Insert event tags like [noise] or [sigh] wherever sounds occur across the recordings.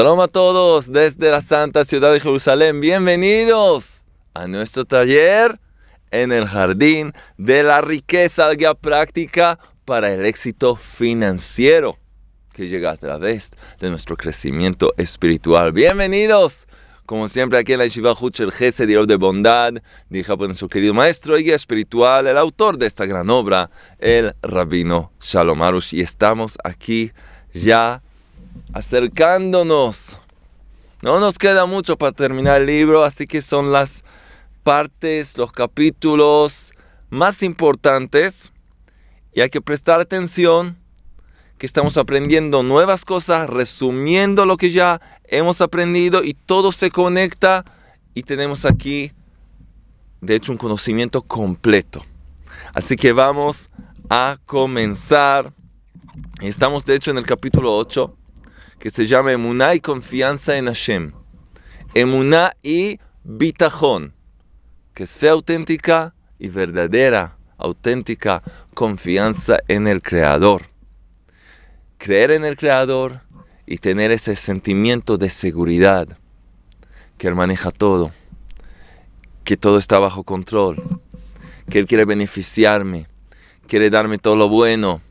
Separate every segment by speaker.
Speaker 1: Saludos a todos desde la Santa Ciudad de Jerusalén. Bienvenidos a nuestro taller en el Jardín de la Riqueza, guía práctica para el éxito financiero que llega a través de nuestro crecimiento espiritual. Bienvenidos. Como siempre, aquí en la Yeshiva Huchel Gese, Dios de Bondad, dijo por nuestro querido maestro y guía espiritual, el autor de esta gran obra, el Rabino Shalom Arush. Y estamos aquí ya acercándonos. No nos queda mucho para terminar el libro, así que son las partes, los capítulos más importantes y hay que prestar atención que estamos aprendiendo nuevas cosas, resumiendo lo que ya hemos aprendido y todo se conecta y tenemos aquí, de hecho, un conocimiento completo. Así que vamos a comenzar. Estamos, de hecho, en el capítulo 8 que se llama Emuná y confianza en Hashem. Emuná y bitajón, que es fe auténtica y verdadera, auténtica confianza en el Creador. Creer en el Creador y tener ese sentimiento de seguridad que Él maneja todo, que todo está bajo control, que Él quiere beneficiarme, quiere darme todo lo bueno.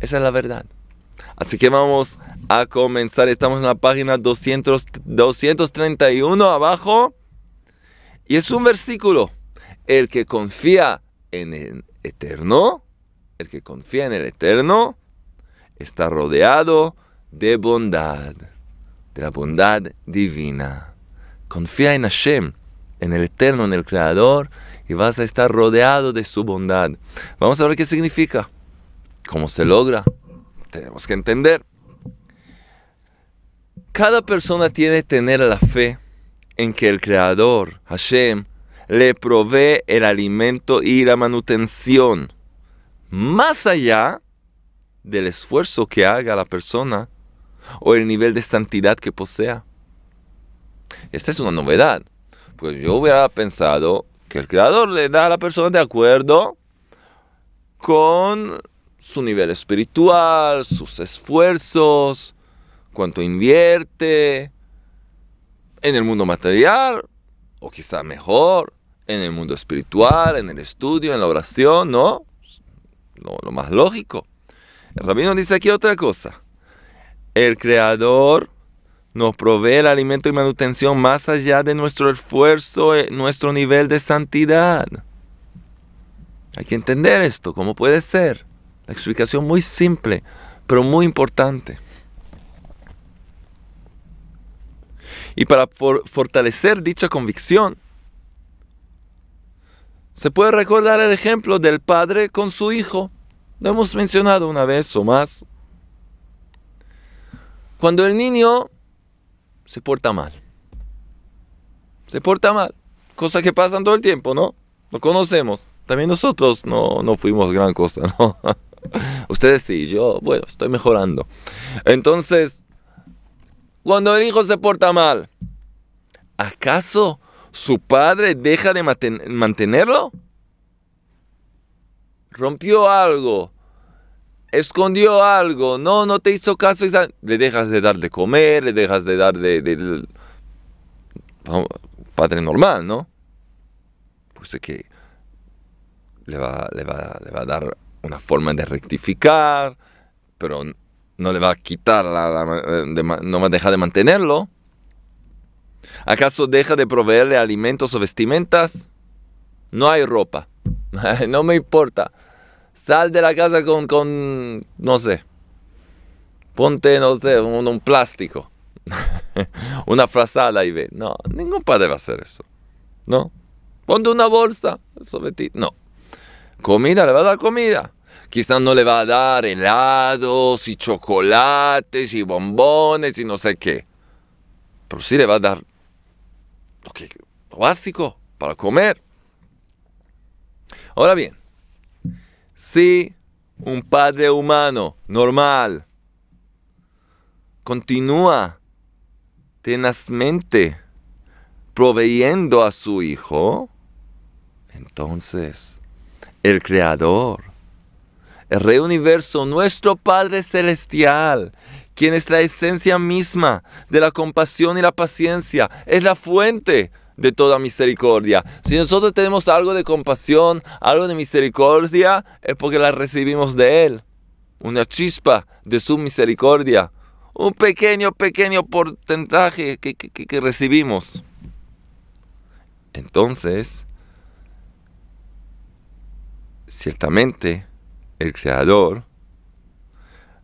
Speaker 1: Esa es la verdad. Así que vamos a comenzar. Estamos en la página 231 abajo. Y es un versículo. El que confía en el eterno, el que confía en el eterno, está rodeado de bondad, de la bondad divina. Confía en Hashem, en el eterno, en el creador, y vas a estar rodeado de su bondad. Vamos a ver qué significa, cómo se logra. Tenemos que entender. Cada persona tiene que tener la fe en que el Creador, Hashem, le provee el alimento y la manutención, más allá del esfuerzo que haga la persona o el nivel de santidad que posea. Esta es una novedad, pues yo hubiera pensado que el Creador le da a la persona de acuerdo con su nivel espiritual, sus esfuerzos, cuánto invierte en el mundo material, o quizá mejor, en el mundo espiritual, en el estudio, en la oración, ¿no? Lo, lo más lógico. El rabino dice aquí otra cosa. El creador nos provee el alimento y manutención más allá de nuestro esfuerzo, eh, nuestro nivel de santidad. Hay que entender esto, ¿cómo puede ser? La explicación muy simple, pero muy importante. Y para fortalecer dicha convicción, se puede recordar el ejemplo del padre con su hijo. Lo hemos mencionado una vez o más. Cuando el niño se porta mal. Se porta mal. Cosa que pasan todo el tiempo, ¿no? Lo conocemos. También nosotros no, no fuimos gran cosa, ¿no? [laughs] Ustedes sí, yo, bueno, estoy mejorando. Entonces, cuando el hijo se porta mal? ¿Acaso su padre deja de mantenerlo? Rompió algo, escondió algo, no, no te hizo caso, le dejas de dar de comer, le dejas de dar de... Padre normal, ¿no? Pues que le va, le va a dar una forma de rectificar, pero no le va a quitar, la, eh, no va a dejar de mantenerlo? ¿Acaso deja de proveerle alimentos o vestimentas? No hay ropa. [laughs] no me importa. Sal de la casa con, con no sé, ponte, no sé, un, plástico, [laughs] una frazada y ve. No, ningún padre va a hacer eso. No. Ponte una bolsa sobre ti. No. Comida, le va a dar comida quizás no le va a dar helados y chocolates y bombones y no sé qué. Pero sí le va a dar lo, básico para comer. Ahora bien, si un padre humano normal continúa tenazmente proveyendo a su hijo, entonces el creador el Rey Universo, nuestro Padre Celestial, quien es la esencia misma de la compasión y la paciencia, es la fuente de toda misericordia. Si nosotros tenemos algo de compasión, algo de misericordia, es porque la recibimos de Él. Una chispa de su misericordia. Un pequeño, pequeño porcentaje que, que recibimos. Entonces, ciertamente, el Creador,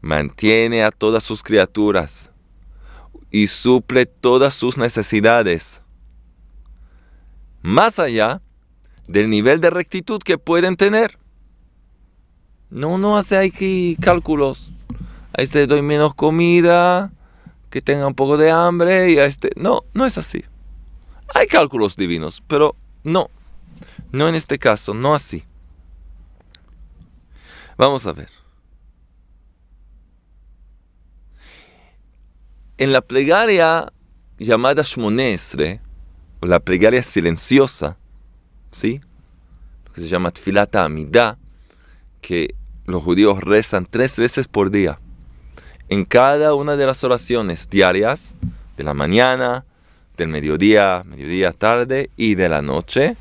Speaker 1: mantiene a todas sus criaturas y suple todas sus necesidades, más allá del nivel de rectitud que pueden tener. No, no hace aquí cálculos. A este doy menos comida, que tenga un poco de hambre y a este... No, no es así. Hay cálculos divinos, pero no, no en este caso, no así. Vamos a ver. En la plegaria llamada Shmonesre, la plegaria silenciosa, ¿sí? Lo que se llama Tfilata Amidá, que los judíos rezan tres veces por día. En cada una de las oraciones diarias, de la mañana, del mediodía, mediodía tarde y de la noche,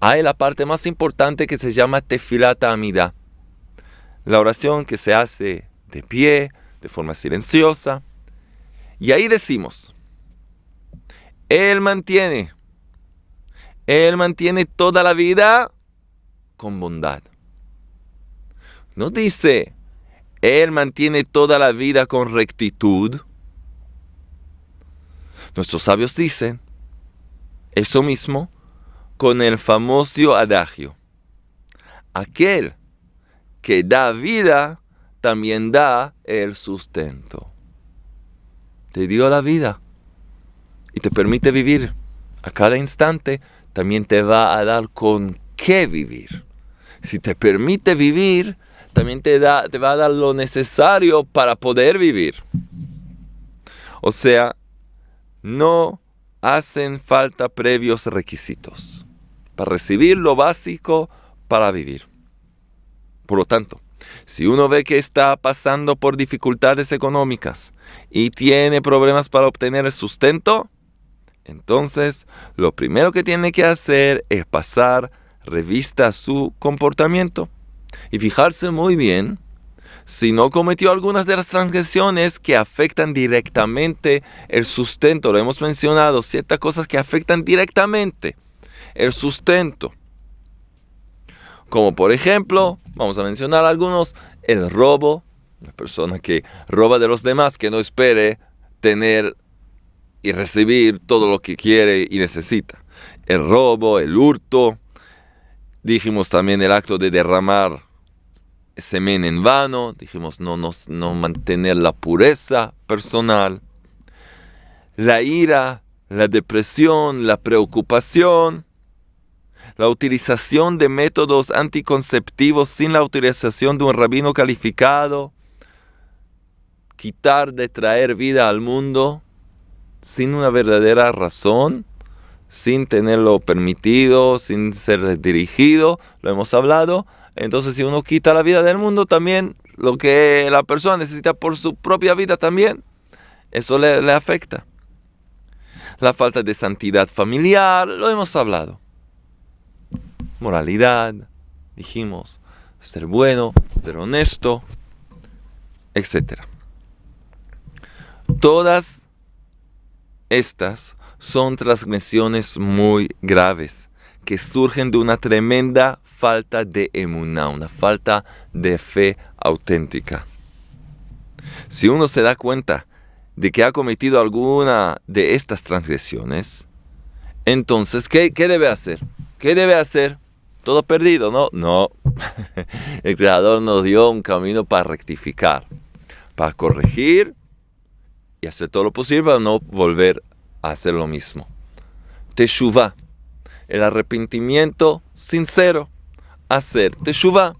Speaker 1: hay la parte más importante que se llama Tefilata Amida, la oración que se hace de pie, de forma silenciosa. Y ahí decimos, Él mantiene, Él mantiene toda la vida con bondad. No dice, Él mantiene toda la vida con rectitud. Nuestros sabios dicen eso mismo con el famoso adagio. Aquel que da vida, también da el sustento. Te dio la vida y te permite vivir. A cada instante también te va a dar con qué vivir. Si te permite vivir, también te, da, te va a dar lo necesario para poder vivir. O sea, no hacen falta previos requisitos para recibir lo básico para vivir. Por lo tanto, si uno ve que está pasando por dificultades económicas y tiene problemas para obtener el sustento, entonces lo primero que tiene que hacer es pasar revista a su comportamiento y fijarse muy bien si no cometió algunas de las transgresiones que afectan directamente el sustento. Lo hemos mencionado, ciertas cosas que afectan directamente el sustento como por ejemplo, vamos a mencionar algunos, el robo, la persona que roba de los demás, que no espere tener y recibir todo lo que quiere y necesita. El robo, el hurto, dijimos también el acto de derramar semen en vano, dijimos no, no, no mantener la pureza personal, la ira, la depresión, la preocupación, la utilización de métodos anticonceptivos sin la utilización de un rabino calificado, quitar de traer vida al mundo sin una verdadera razón, sin tenerlo permitido, sin ser dirigido, lo hemos hablado. Entonces si uno quita la vida del mundo también, lo que la persona necesita por su propia vida también, eso le afecta. La falta de santidad familiar, lo hemos hablado moralidad, dijimos ser bueno, ser honesto, etc. Todas estas son transgresiones muy graves que surgen de una tremenda falta de emuná, una falta de fe auténtica. Si uno se da cuenta de que ha cometido alguna de estas transgresiones, entonces, ¿qué, qué debe hacer? ¿Qué debe hacer? todo perdido, ¿no? No, [laughs] el Creador nos dio un camino para rectificar, para corregir y hacer todo lo posible para no volver a hacer lo mismo. Teshuvah, el arrepentimiento sincero, hacer Teshuva.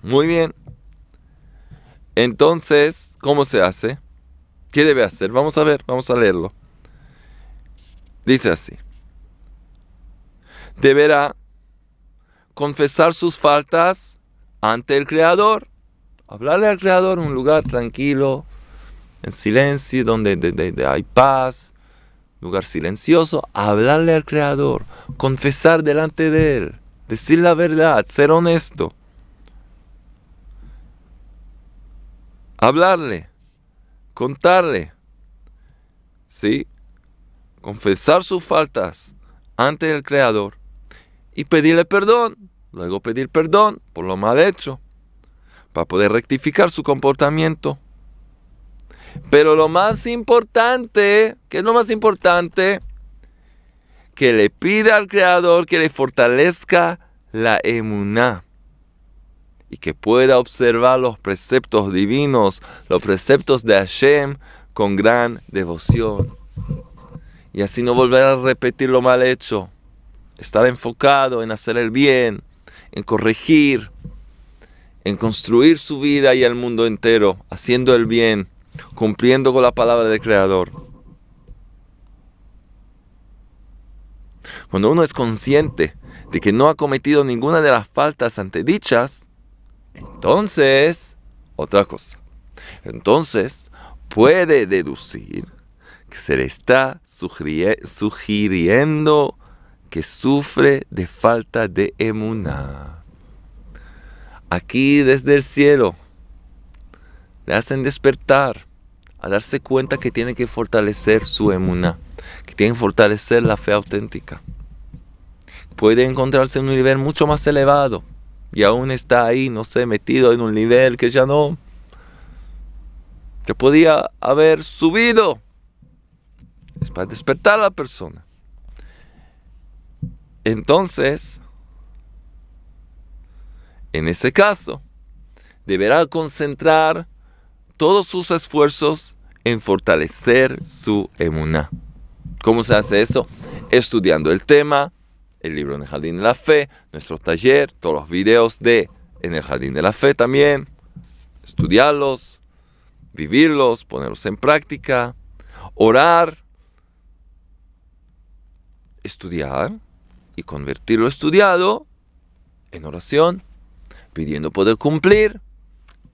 Speaker 1: Muy bien. Entonces, ¿cómo se hace? ¿Qué debe hacer? Vamos a ver, vamos a leerlo. Dice así. Deberá confesar sus faltas ante el Creador. Hablarle al Creador en un lugar tranquilo, en silencio, donde hay paz, lugar silencioso. Hablarle al Creador, confesar delante de Él, decir la verdad, ser honesto. Hablarle, contarle, ¿sí? Confesar sus faltas ante el Creador y pedirle perdón, luego pedir perdón por lo mal hecho, para poder rectificar su comportamiento. Pero lo más importante, ¿qué es lo más importante? Que le pida al Creador que le fortalezca la emuná y que pueda observar los preceptos divinos, los preceptos de Hashem con gran devoción. Y así no volver a repetir lo mal hecho estar enfocado en hacer el bien, en corregir, en construir su vida y el mundo entero, haciendo el bien, cumpliendo con la palabra del Creador. Cuando uno es consciente de que no ha cometido ninguna de las faltas antedichas, entonces, otra cosa, entonces puede deducir que se le está sugiriendo que sufre de falta de emuná. Aquí desde el cielo le hacen despertar a darse cuenta que tiene que fortalecer su emuna, que tiene que fortalecer la fe auténtica. Puede encontrarse en un nivel mucho más elevado y aún está ahí, no sé, metido en un nivel que ya no, que podía haber subido. Es para despertar a la persona. Entonces, en ese caso, deberá concentrar todos sus esfuerzos en fortalecer su emuná. ¿Cómo se hace eso? Estudiando el tema, el libro en el Jardín de la Fe, nuestro taller, todos los videos de En el Jardín de la Fe también, estudiarlos, vivirlos, ponerlos en práctica, orar, estudiar, y convertir lo estudiado en oración, pidiendo poder cumplir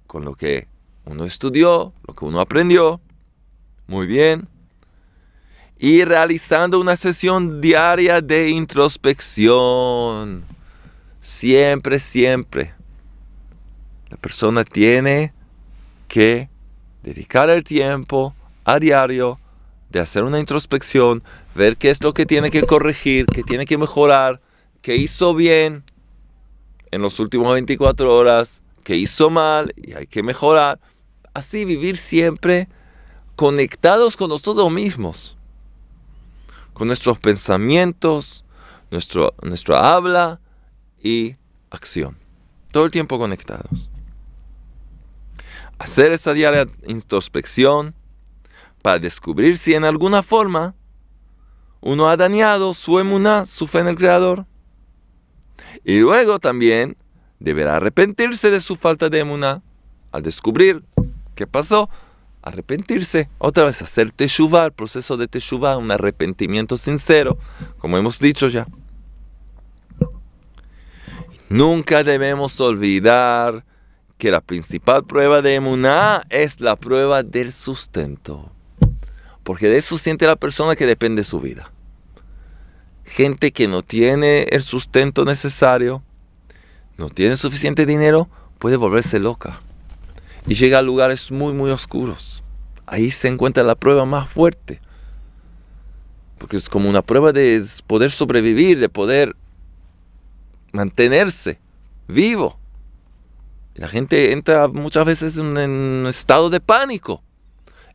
Speaker 1: con lo que uno estudió, lo que uno aprendió. Muy bien. Y realizando una sesión diaria de introspección. Siempre, siempre. La persona tiene que dedicar el tiempo a diario de hacer una introspección, ver qué es lo que tiene que corregir, qué tiene que mejorar, qué hizo bien en los últimos 24 horas, qué hizo mal y hay que mejorar. Así vivir siempre conectados con nosotros mismos, con nuestros pensamientos, nuestro, nuestra habla y acción. Todo el tiempo conectados. Hacer esa diaria introspección para descubrir si en alguna forma uno ha dañado su emuná, su fe en el Creador. Y luego también deberá arrepentirse de su falta de emuná. Al descubrir qué pasó, arrepentirse. Otra vez hacer teshuvah, el proceso de teshuvah, un arrepentimiento sincero, como hemos dicho ya. Nunca debemos olvidar que la principal prueba de emuná es la prueba del sustento porque de eso siente la persona que depende su vida. Gente que no tiene el sustento necesario, no tiene suficiente dinero, puede volverse loca y llega a lugares muy, muy oscuros. Ahí se encuentra la prueba más fuerte, porque es como una prueba de poder sobrevivir, de poder mantenerse vivo. La gente entra muchas veces en un estado de pánico.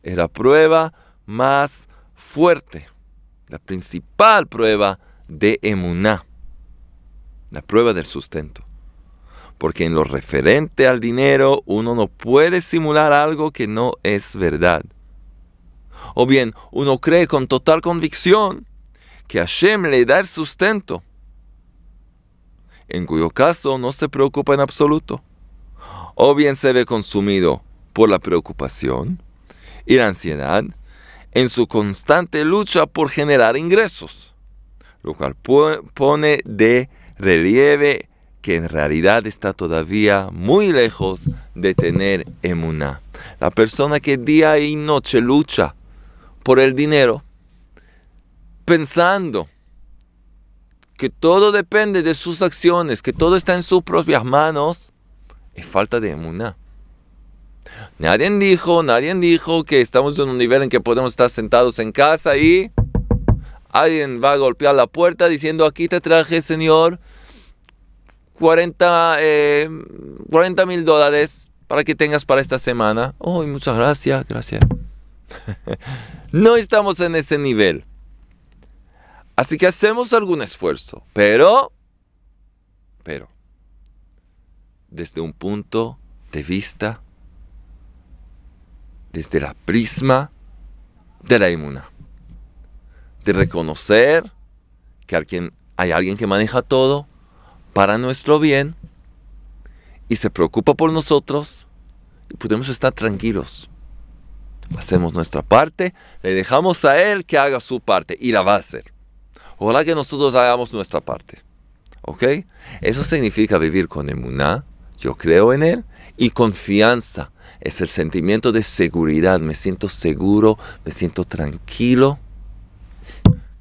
Speaker 1: Es la prueba más fuerte, la principal prueba de Emuná, la prueba del sustento. Porque en lo referente al dinero uno no puede simular algo que no es verdad. O bien uno cree con total convicción que Hashem le da el sustento, en cuyo caso no se preocupa en absoluto. O bien se ve consumido por la preocupación y la ansiedad en su constante lucha por generar ingresos, lo cual pone de relieve que en realidad está todavía muy lejos de tener emuná. La persona que día y noche lucha por el dinero, pensando que todo depende de sus acciones, que todo está en sus propias manos, es falta de emuná. Nadie dijo, nadie dijo que estamos en un nivel en que podemos estar sentados en casa y alguien va a golpear la puerta diciendo, aquí te traje, señor, 40 eh, mil dólares para que tengas para esta semana. Oh, muchas gracias, gracias. [laughs] no estamos en ese nivel. Así que hacemos algún esfuerzo, pero, pero, desde un punto de vista desde la prisma de la inmuna. De reconocer que alguien, hay alguien que maneja todo para nuestro bien y se preocupa por nosotros y podemos estar tranquilos. Hacemos nuestra parte, le dejamos a Él que haga su parte y la va a hacer. Ojalá que nosotros hagamos nuestra parte. ¿Ok? Eso significa vivir con emuná, yo creo en Él, y confianza es el sentimiento de seguridad. Me siento seguro, me siento tranquilo,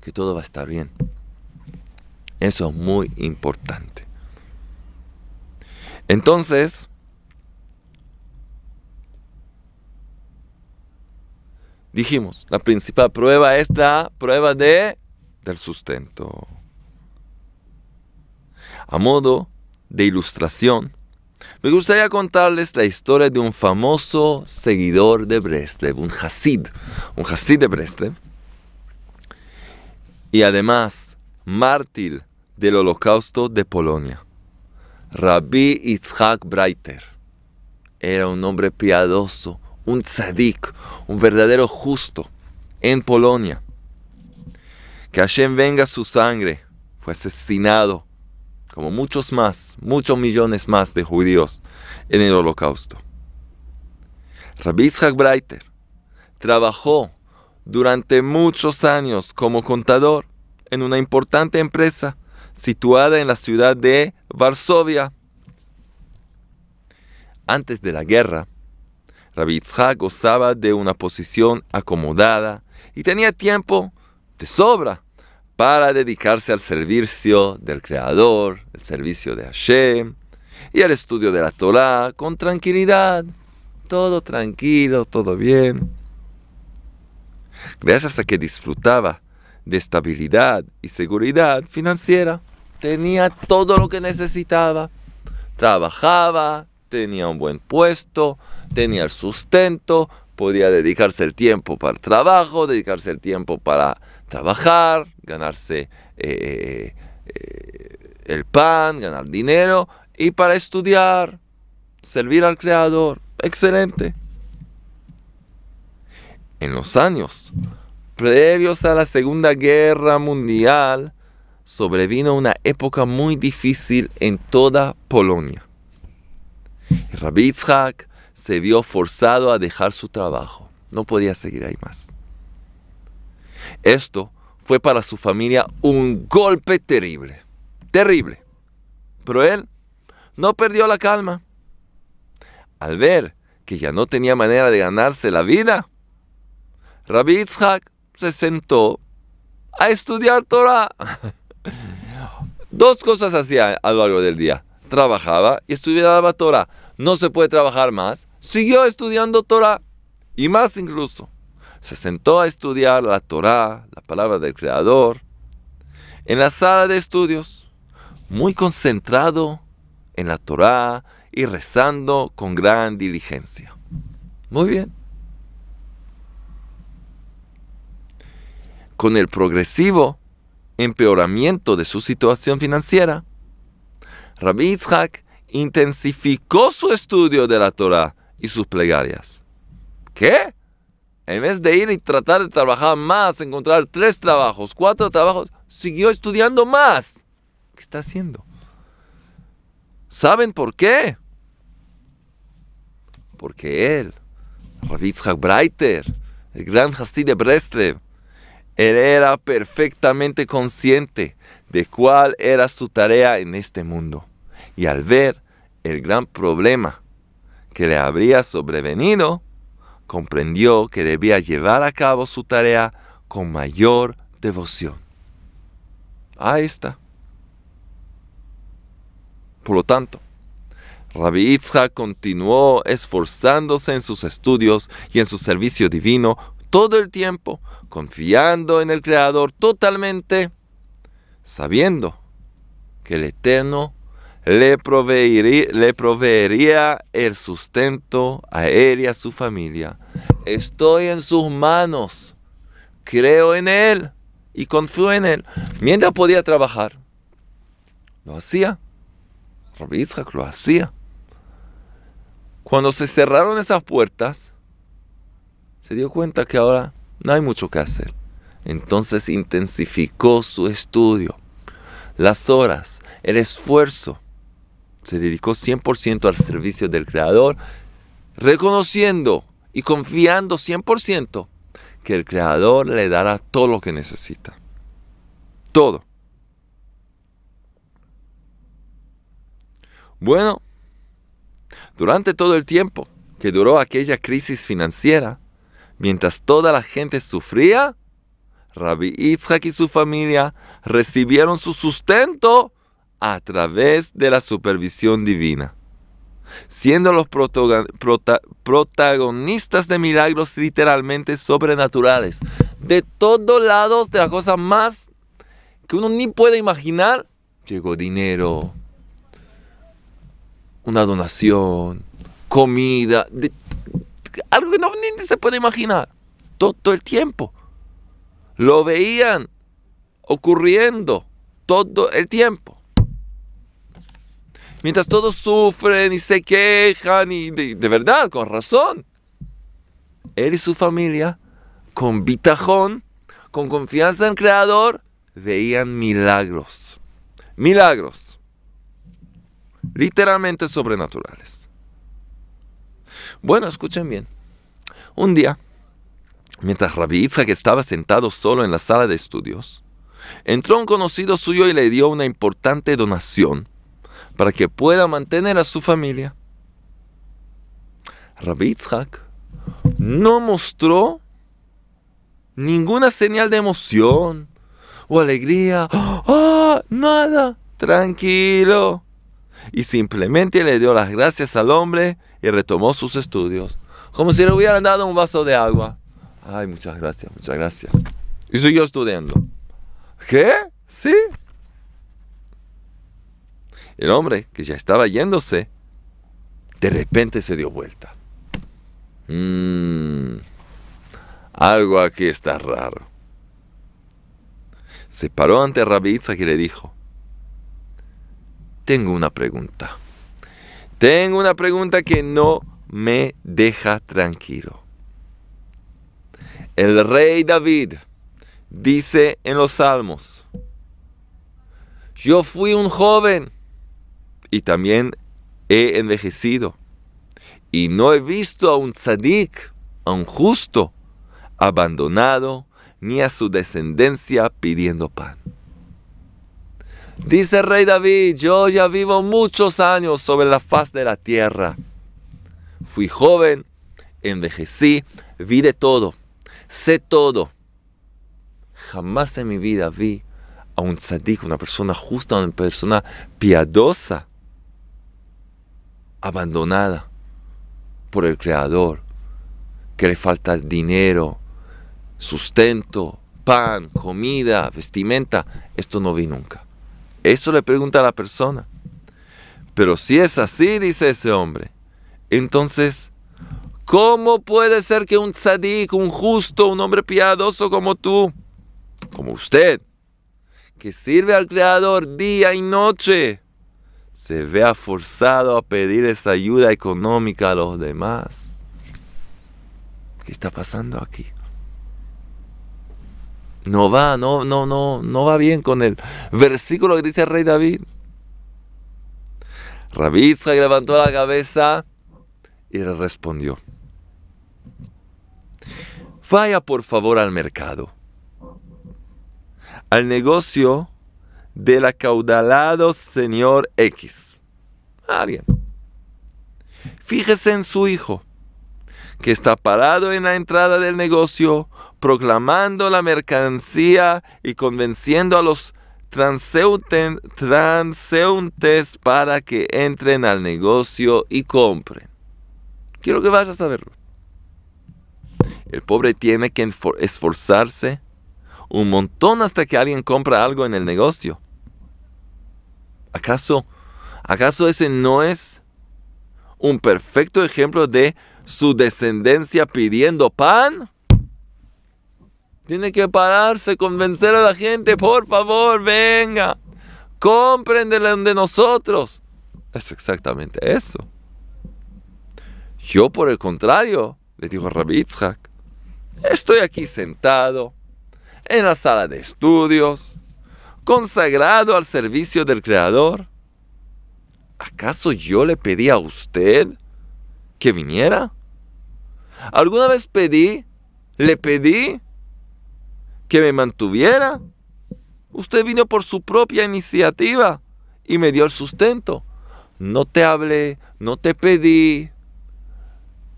Speaker 1: que todo va a estar bien. Eso es muy importante. Entonces, dijimos, la principal prueba es la prueba de, del sustento. A modo de ilustración, me gustaría contarles la historia de un famoso seguidor de Breslev, un Hasid, un Hasid de Breslev, y además mártir del holocausto de Polonia, Rabbi Yitzhak Breiter. Era un hombre piadoso, un tzadik, un verdadero justo en Polonia. Que Hashem venga su sangre, fue asesinado como muchos más, muchos millones más de judíos en el holocausto. Rabbi Isaac Breiter trabajó durante muchos años como contador en una importante empresa situada en la ciudad de Varsovia. Antes de la guerra, Rabbi Isaac gozaba de una posición acomodada y tenía tiempo de sobra para dedicarse al servicio del Creador, el servicio de Hashem y al estudio de la Torah con tranquilidad, todo tranquilo, todo bien. Gracias a que disfrutaba de estabilidad y seguridad financiera, tenía todo lo que necesitaba. Trabajaba, tenía un buen puesto, tenía el sustento, podía dedicarse el tiempo para el trabajo, dedicarse el tiempo para trabajar, ganarse eh, eh, el pan, ganar dinero y para estudiar, servir al Creador. Excelente. En los años previos a la Segunda Guerra Mundial, sobrevino una época muy difícil en toda Polonia. Rabbi se vio forzado a dejar su trabajo. No podía seguir ahí más. Esto fue para su familia un golpe terrible, terrible. Pero él no perdió la calma. Al ver que ya no tenía manera de ganarse la vida, Rabbi Yitzhak se sentó a estudiar Torah. [laughs] Dos cosas hacía a lo largo del día. Trabajaba y estudiaba Torah. No se puede trabajar más. Siguió estudiando Torah. Y más incluso se sentó a estudiar la Torá, la palabra del Creador, en la sala de estudios, muy concentrado en la Torá y rezando con gran diligencia. Muy bien. Con el progresivo empeoramiento de su situación financiera, Rabbi Yitzhak intensificó su estudio de la Torá y sus plegarias. ¿Qué? En vez de ir y tratar de trabajar más, encontrar tres trabajos, cuatro trabajos, siguió estudiando más. ¿Qué está haciendo? ¿Saben por qué? Porque él, Ravitzhak Breiter, el gran Hasid de Breslev, él era perfectamente consciente de cuál era su tarea en este mundo. Y al ver el gran problema que le habría sobrevenido, comprendió que debía llevar a cabo su tarea con mayor devoción. Ahí está. Por lo tanto, Rabbi continuó esforzándose en sus estudios y en su servicio divino todo el tiempo, confiando en el Creador totalmente, sabiendo que el Eterno le, proveería, el sustento a él y a su familia. Estoy en sus manos, creo en él y confío en él. Mientras podía trabajar, lo hacía. Rabbi lo hacía. Cuando se cerraron esas puertas, se dio cuenta que ahora no hay mucho que hacer. Entonces intensificó su estudio, las horas, el esfuerzo se dedicó 100% al servicio del Creador, reconociendo y confiando 100% que el Creador le dará todo lo que necesita. Todo. Bueno, durante todo el tiempo que duró aquella crisis financiera, mientras toda la gente sufría, Rabbi Yitzhak y su familia recibieron su sustento a través de la supervisión divina, siendo los protagonistas de milagros literalmente sobrenaturales, de todos lados, de las cosas más que uno ni puede imaginar, llegó dinero, una donación, comida, algo que no, ni se puede imaginar, todo el tiempo. Lo veían ocurriendo todo el tiempo. Mientras todos sufren y se quejan y de, verdad, con razón. Él y su familia, con bitajón, con confianza en el Creador, veían milagros. Milagros. Literalmente sobrenaturales. Bueno, escuchen bien. Un día, mientras Rabbi que estaba sentado solo en la sala de estudios, entró un conocido suyo y le dio una importante donación para que pueda mantener a su familia. Rabitzhak no mostró ninguna señal de emoción o alegría. [gasps] ¡Ah! nada! Tranquilo. Y simplemente le dio las gracias al hombre y retomó sus estudios. Como si le hubieran dado un vaso de agua. Ay, muchas gracias, muchas gracias. Y siguió estudiando. ¿Qué? ¿Sí? El hombre, que ya estaba yéndose, de repente se dio vuelta. Mm, algo aquí está raro. Se paró ante Rabbi y le dijo, tengo una pregunta. Tengo una pregunta que no me deja tranquilo. El rey David dice en los salmos, yo fui un joven y también he envejecido y no he visto a un sadik, a un justo, abandonado, ni a su descendencia pidiendo pan. Dice el rey David, yo ya vivo muchos años sobre la faz de la tierra. Fui joven, envejecí, vi de todo, sé todo. Jamás en mi vida vi a un sadik, una persona justa, una persona piadosa, abandonada por el Creador, que le falta dinero, sustento, pan, comida, vestimenta, esto no vi nunca. Eso le pregunta a la persona. Pero si es así, dice ese hombre, entonces, ¿cómo puede ser que un tzadik, un justo, un hombre piadoso como tú, como usted, que sirve al Creador día y noche, se vea forzado a pedir esa ayuda económica a los demás. ¿Qué está pasando aquí? No va, no, no, no, no va bien con el versículo que dice el rey David. Rabí levantó la cabeza y le respondió. Vaya por favor al mercado, al negocio del acaudalado señor X. Alguien. Ah, Fíjese en su hijo, que está parado en la entrada del negocio, proclamando la mercancía y convenciendo a los transeúntes para que entren al negocio y compren. Quiero que vayas a verlo. El pobre tiene que esforzarse un montón hasta que alguien compra algo en el negocio. ¿Acaso, acaso ese no es un perfecto ejemplo de su descendencia pidiendo pan? Tiene que pararse, convencer a la gente, por favor, venga, compren de, nosotros. Es exactamente eso. Yo, por el contrario, le dijo Rabbi estoy aquí sentado en la sala de estudios, consagrado al servicio del Creador? ¿Acaso yo le pedí a usted que viniera? ¿Alguna vez pedí, le pedí que me mantuviera? Usted vino por su propia iniciativa y me dio el sustento. No te hablé, no te pedí,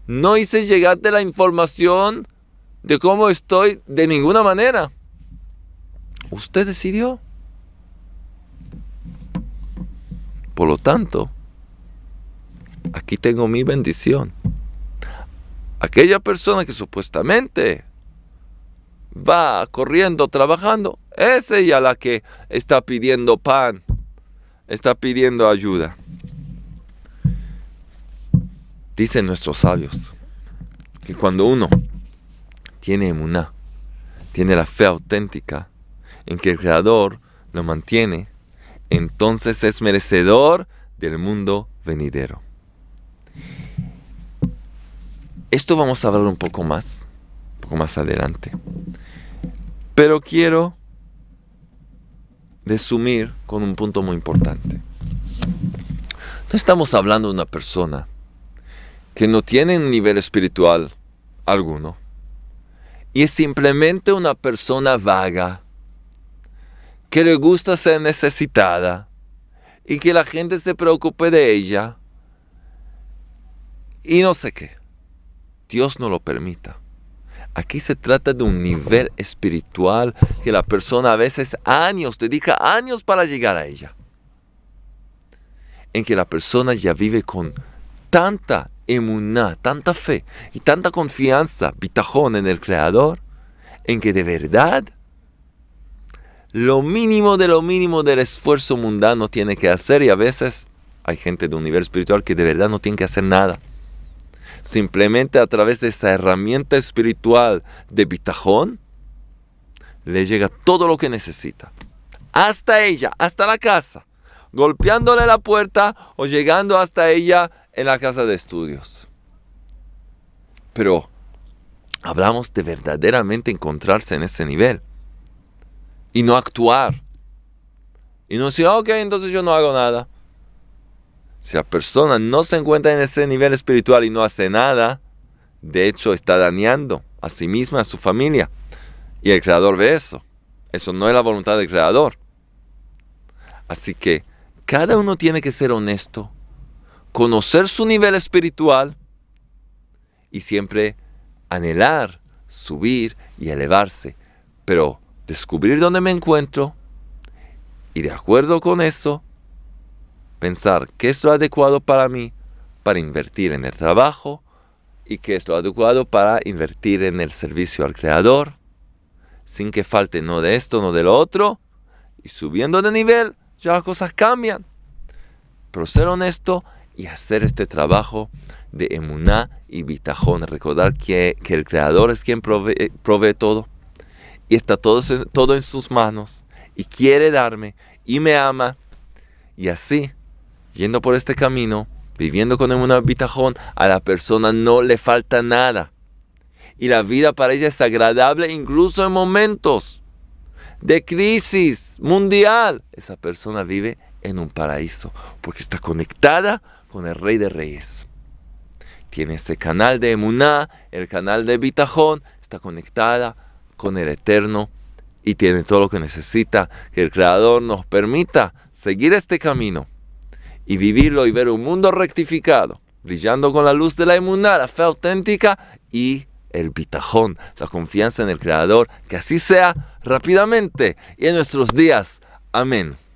Speaker 1: no hice llegarte la información de cómo estoy de ninguna manera. Usted decidió. Por lo tanto, aquí tengo mi bendición. Aquella persona que supuestamente va corriendo, trabajando, es ella la que está pidiendo pan, está pidiendo ayuda. Dicen nuestros sabios que cuando uno tiene emuná, tiene la fe auténtica en que el Creador lo mantiene, entonces es merecedor del mundo venidero. Esto vamos a hablar un poco más, un poco más adelante. Pero quiero resumir con un punto muy importante. No estamos hablando de una persona que no tiene un nivel espiritual alguno y es simplemente una persona vaga que le gusta ser necesitada y que la gente se preocupe de ella y no sé qué. Dios no lo permita. Aquí se trata de un nivel espiritual que la persona a veces años, dedica años para llegar a ella. En que la persona ya vive con tanta emuná, tanta fe y tanta confianza, bitajón en el Creador, en que de verdad lo mínimo de lo mínimo del esfuerzo mundano tiene que hacer y a veces hay gente de un nivel espiritual que de verdad no tiene que hacer nada. Simplemente a través de esa herramienta espiritual de bitajón le llega todo lo que necesita. Hasta ella, hasta la casa, golpeándole la puerta o llegando hasta ella en la casa de estudios. Pero hablamos de verdaderamente encontrarse en ese nivel y no actuar. Y no decir, ok, entonces yo no hago nada. Si la persona no se encuentra en ese nivel espiritual y no hace nada, de hecho está dañando a sí misma, a su familia. Y el creador ve eso. Eso no es la voluntad del creador. Así que cada uno tiene que ser honesto, conocer su nivel espiritual y siempre anhelar subir y elevarse, pero descubrir dónde me encuentro y de acuerdo con esto, pensar qué es lo adecuado para mí para invertir en el trabajo y qué es lo adecuado para invertir en el servicio al creador, sin que falte no de esto, no de lo otro, y subiendo de nivel, ya las cosas cambian. Pero ser honesto y hacer este trabajo de emuná y bitajón, recordar que, el creador es quien eh, provee todo y está todo, todo en sus manos y quiere darme y me ama. Y así, yendo por este camino, viviendo con un bitajón a la persona no le falta nada. Y la vida para ella es agradable incluso en momentos de crisis mundial. Esa persona vive en un paraíso porque está conectada con el Rey de Reyes. Tiene ese canal de Emuná, el canal de Bitajón, está conectada con el Eterno y tiene todo lo que necesita. Que el Creador nos permita seguir este camino y vivirlo y ver un mundo rectificado, brillando con la luz de la inmunidad, la fe auténtica y el bitajón, la confianza en el Creador. Que así sea rápidamente y en nuestros días. Amén.